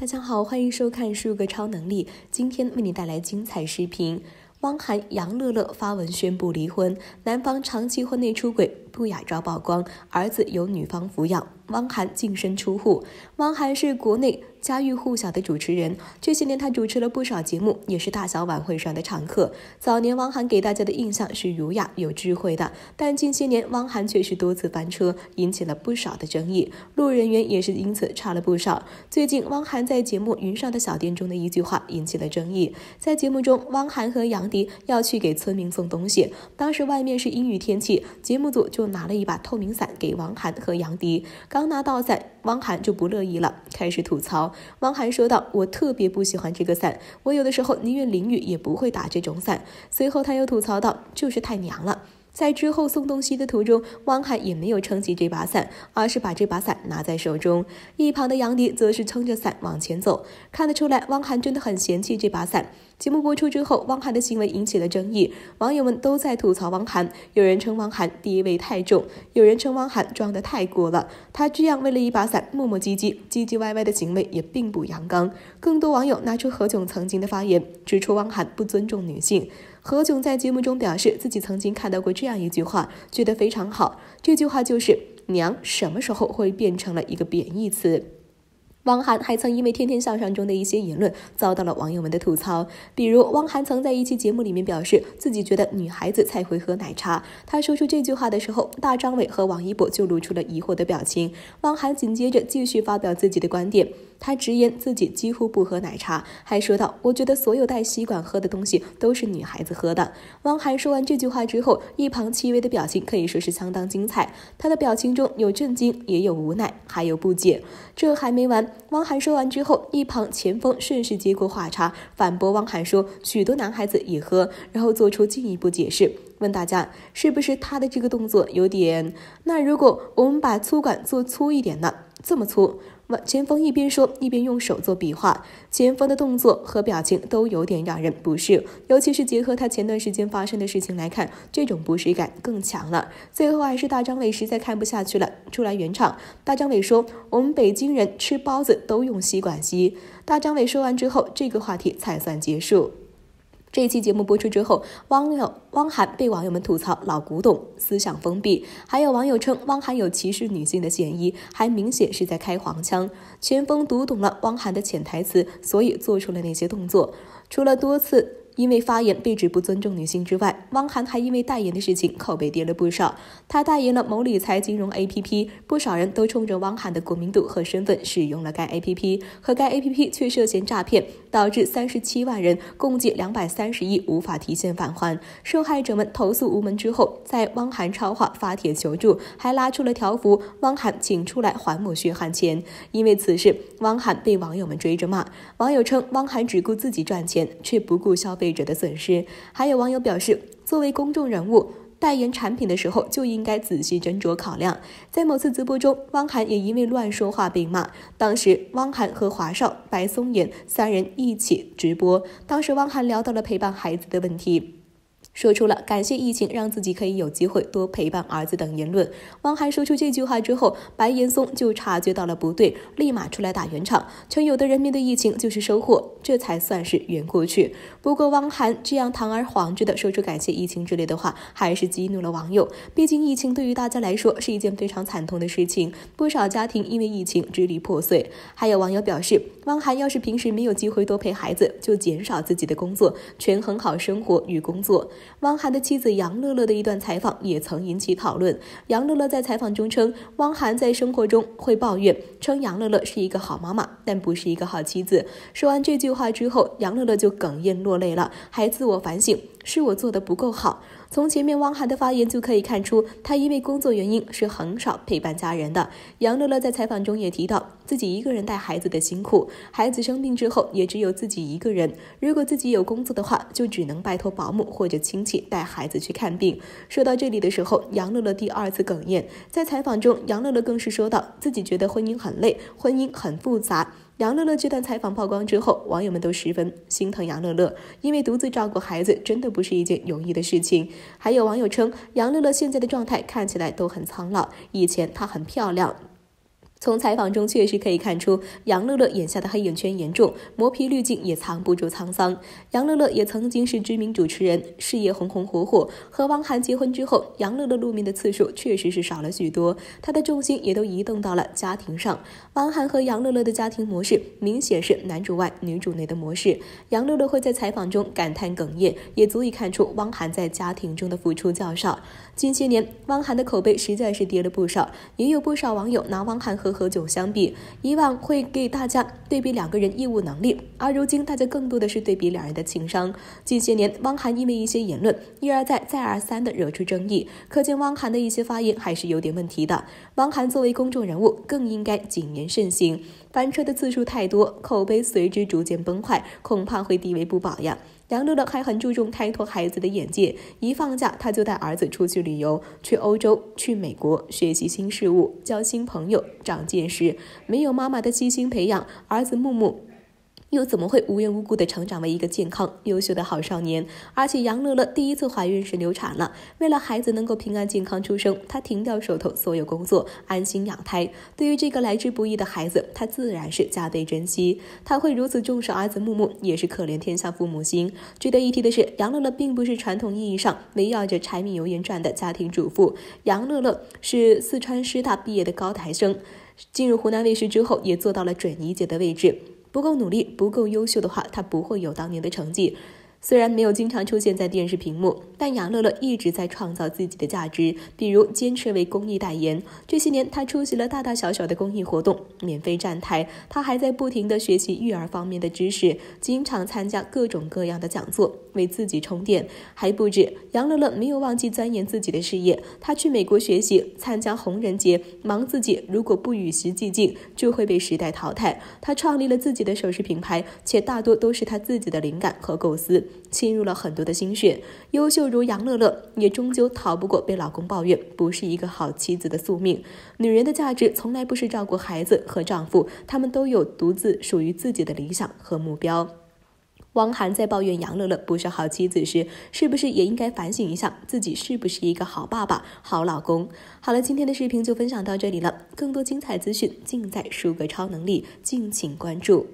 大家好，欢迎收看《数个超能力》，今天为你带来精彩视频：汪涵、杨乐乐发文宣布离婚，男方长期婚内出轨。不雅照曝光，儿子由女方抚养，汪涵净身出户。汪涵是国内家喻户晓的主持人，这些年他主持了不少节目，也是大小晚会上的常客。早年汪涵给大家的印象是儒雅有智慧的，但近些年汪涵却是多次翻车，引起了不少的争议，路人缘也是因此差了不少。最近汪涵在节目《云上的小店》中的一句话引起了争议。在节目中，汪涵和杨迪要去给村民送东西，当时外面是阴雨天气，节目组就。拿了一把透明伞给汪涵和杨迪，刚拿到伞，汪涵就不乐意了，开始吐槽。汪涵说道：“我特别不喜欢这个伞，我有的时候宁愿淋雨也不会打这种伞。”随后他又吐槽道：“就是太娘了。”在之后送东西的途中，汪涵也没有撑起这把伞，而是把这把伞拿在手中。一旁的杨迪则是撑着伞往前走。看得出来，汪涵真的很嫌弃这把伞。节目播出之后，汪涵的行为引起了争议，网友们都在吐槽汪涵。有人称汪涵地位太重，有人称汪涵装得太过了。他这样为了一把伞磨磨唧唧、唧唧歪歪的行为也并不阳刚。更多网友拿出何炅曾经的发言，指出汪涵不尊重女性。何炅在节目中表示，自己曾经看到过这样一句话，觉得非常好。这句话就是：“娘什么时候会变成了一个贬义词？”汪涵还曾因为《天天向上》中的一些言论遭到了网友们的吐槽，比如汪涵曾在一期节目里面表示自己觉得女孩子才会喝奶茶。他说出这句话的时候，大张伟和王一博就露出了疑惑的表情。汪涵紧接着继续发表自己的观点，他直言自己几乎不喝奶茶，还说道：“我觉得所有带吸管喝的东西都是女孩子喝的。”汪涵说完这句话之后，一旁戚薇的表情可以说是相当精彩，她的表情中有震惊，也有无奈，还有不解。这还没完。汪涵说完之后，一旁前锋顺势接过话茬，反驳汪涵说：“许多男孩子也喝。”然后做出进一步解释，问大家：“是不是他的这个动作有点？那如果我们把粗管做粗一点呢？这么粗？”前锋一边说一边用手做比划，前锋的动作和表情都有点让人不适，尤其是结合他前段时间发生的事情来看，这种不适感更强了。最后还是大张伟实在看不下去了，出来圆场。大张伟说：“我们北京人吃包子都用吸管吸。”大张伟说完之后，这个话题才算结束。这一期节目播出之后，汪友汪涵被网友们吐槽老古董、思想封闭，还有网友称汪涵有歧视女性的嫌疑，还明显是在开黄腔。全峰读懂了汪涵的潜台词，所以做出了那些动作。除了多次。因为发言被指不尊重女性之外，汪涵还因为代言的事情口碑跌了不少。他代言了某理财金融 APP，不少人都冲着汪涵的国民度和身份使用了该 APP，可该 APP 却涉嫌诈骗，导致三十七万人共计两百三十亿无法提现返还。受害者们投诉无门之后，在汪涵超话发帖求助，还拉出了条幅：“汪涵，请出来还我血汗钱！”因为此事，汪涵被网友们追着骂，网友称汪涵只顾自己赚钱，却不顾消费。者的损失。还有网友表示，作为公众人物代言产品的时候，就应该仔细斟酌考量。在某次直播中，汪涵也因为乱说话被骂。当时，汪涵和华少、白松岩三人一起直播，当时汪涵聊到了陪伴孩子的问题。说出了感谢疫情让自己可以有机会多陪伴儿子等言论。汪涵说出这句话之后，白岩松就察觉到了不对，立马出来打圆场，全有的人民的疫情就是收获，这才算是圆过去。不过，汪涵这样堂而皇之的说出感谢疫情之类的话，还是激怒了网友。毕竟疫情对于大家来说是一件非常惨痛的事情，不少家庭因为疫情支离破碎。还有网友表示，汪涵要是平时没有机会多陪孩子，就减少自己的工作，权衡好生活与工作。汪涵的妻子杨乐乐的一段采访也曾引起讨论。杨乐乐在采访中称，汪涵在生活中会抱怨，称杨乐乐是一个好妈妈，但不是一个好妻子。说完这句话之后，杨乐乐就哽咽落泪了，还自我反省：“是我做的不够好。”从前面汪涵的发言就可以看出，他因为工作原因是很少陪伴家人的。杨乐乐在采访中也提到自己一个人带孩子的辛苦，孩子生病之后也只有自己一个人。如果自己有工作的话，就只能拜托保姆或者亲戚带孩子去看病。说到这里的时候，杨乐乐第二次哽咽。在采访中，杨乐乐更是说到自己觉得婚姻很累，婚姻很复杂。杨乐乐这段采访曝光之后，网友们都十分心疼杨乐乐，因为独自照顾孩子真的不是一件容易的事情。还有网友称，杨乐乐现在的状态看起来都很苍老，以前她很漂亮。从采访中确实可以看出，杨乐乐眼下的黑眼圈严重，磨皮滤镜也藏不住沧桑。杨乐乐也曾经是知名主持人，事业红红火火。和汪涵结婚之后，杨乐乐露面的次数确实是少了许多，她的重心也都移动到了家庭上。汪涵和杨乐乐的家庭模式明显是男主外女主内的模式。杨乐乐会在采访中感叹哽咽，也足以看出汪涵在家庭中的付出较少。近些年，汪涵的口碑实在是跌了不少，也有不少网友拿汪涵和。和何炅相比，以往会给大家对比两个人业务能力，而如今大家更多的是对比两人的情商。近些年，汪涵因为一些言论一而再、再而三的惹出争议，可见汪涵的一些发言还是有点问题的。汪涵作为公众人物，更应该谨言慎行，翻车的次数太多，口碑随之逐渐崩坏，恐怕会地位不保呀。梁乐乐还很注重开拓孩子的眼界，一放假她就带儿子出去旅游，去欧洲，去美国，学习新事物，交新朋友，长见识。没有妈妈的悉心培养，儿子木木。又怎么会无缘无故的成长为一个健康、优秀的好少年？而且杨乐乐第一次怀孕时流产了，为了孩子能够平安健康出生，她停掉手头所有工作，安心养胎。对于这个来之不易的孩子，她自然是加倍珍惜。她会如此重视儿子木木，也是可怜天下父母心。值得一提的是，杨乐乐并不是传统意义上围绕着柴米油盐转的家庭主妇。杨乐乐是四川师大毕业的高材生，进入湖南卫视之后，也做到了准一姐的位置。不够努力，不够优秀的话，他不会有当年的成绩。虽然没有经常出现在电视屏幕，但杨乐乐一直在创造自己的价值。比如坚持为公益代言，这些年他出席了大大小小的公益活动，免费站台。他还在不停的学习育儿方面的知识，经常参加各种各样的讲座，为自己充电。还不止，杨乐乐没有忘记钻研自己的事业，他去美国学习，参加红人节，忙自己。如果不与时俱进，就会被时代淘汰。他创立了自己的首饰品牌，且大多都是他自己的灵感和构思。倾入了很多的心血，优秀如杨乐乐，也终究逃不过被老公抱怨不是一个好妻子的宿命。女人的价值从来不是照顾孩子和丈夫，他们都有独自属于自己的理想和目标。汪涵在抱怨杨乐乐不是好妻子时，是不是也应该反省一下自己是不是一个好爸爸、好老公？好了，今天的视频就分享到这里了，更多精彩资讯尽在“舒哥超能力”，敬请关注。